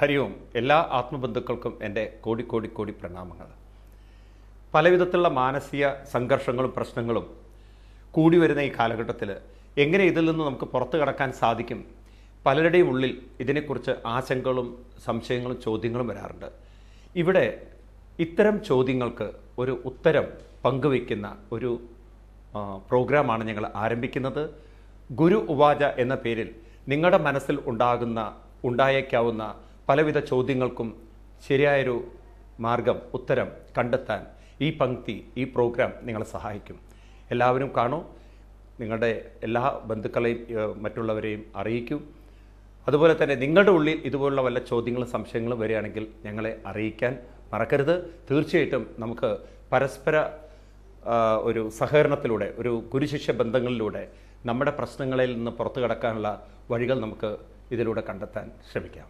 ഹരി ഓം എല്ലാ ആത്മബന്ധുക്കൾക്കും എൻ്റെ കോടി കോടി കോടി പ്രണാമങ്ങൾ പലവിധത്തിലുള്ള മാനസിക സംഘർഷങ്ങളും പ്രശ്നങ്ങളും കൂടി വരുന്ന ഈ കാലഘട്ടത്തിൽ എങ്ങനെ ഇതിൽ നിന്ന് നമുക്ക് പുറത്തു കടക്കാൻ സാധിക്കും പലരുടെയും ഉള്ളിൽ ഇതിനെക്കുറിച്ച് ആശങ്കകളും സംശയങ്ങളും ചോദ്യങ്ങളും വരാറുണ്ട് ഇവിടെ ഇത്തരം ചോദ്യങ്ങൾക്ക് ഒരു ഉത്തരം പങ്കുവയ്ക്കുന്ന ഒരു പ്രോഗ്രാമാണ് ഞങ്ങൾ ആരംഭിക്കുന്നത് ഗുരു ഉവാച എന്ന പേരിൽ നിങ്ങളുടെ മനസ്സിൽ ഉണ്ടാകുന്ന ഉണ്ടായേക്കാവുന്ന പലവിധ ചോദ്യങ്ങൾക്കും ശരിയായൊരു മാർഗം ഉത്തരം കണ്ടെത്താൻ ഈ പങ്ക്തി ഈ പ്രോഗ്രാം നിങ്ങളെ സഹായിക്കും എല്ലാവരും കാണൂ നിങ്ങളുടെ എല്ലാ ബന്ധുക്കളെയും മറ്റുള്ളവരെയും അറിയിക്കൂ അതുപോലെ തന്നെ നിങ്ങളുടെ ഉള്ളിൽ ഇതുപോലുള്ള വല്ല ചോദ്യങ്ങളും സംശയങ്ങളും വരികയാണെങ്കിൽ ഞങ്ങളെ അറിയിക്കാൻ മറക്കരുത് തീർച്ചയായിട്ടും നമുക്ക് പരസ്പര ഒരു സഹകരണത്തിലൂടെ ഒരു ഗുരുശിഷ്യ ബന്ധങ്ങളിലൂടെ നമ്മുടെ പ്രശ്നങ്ങളിൽ നിന്ന് പുറത്തു കടക്കാനുള്ള വഴികൾ നമുക്ക് ഇതിലൂടെ കണ്ടെത്താൻ ശ്രമിക്കാം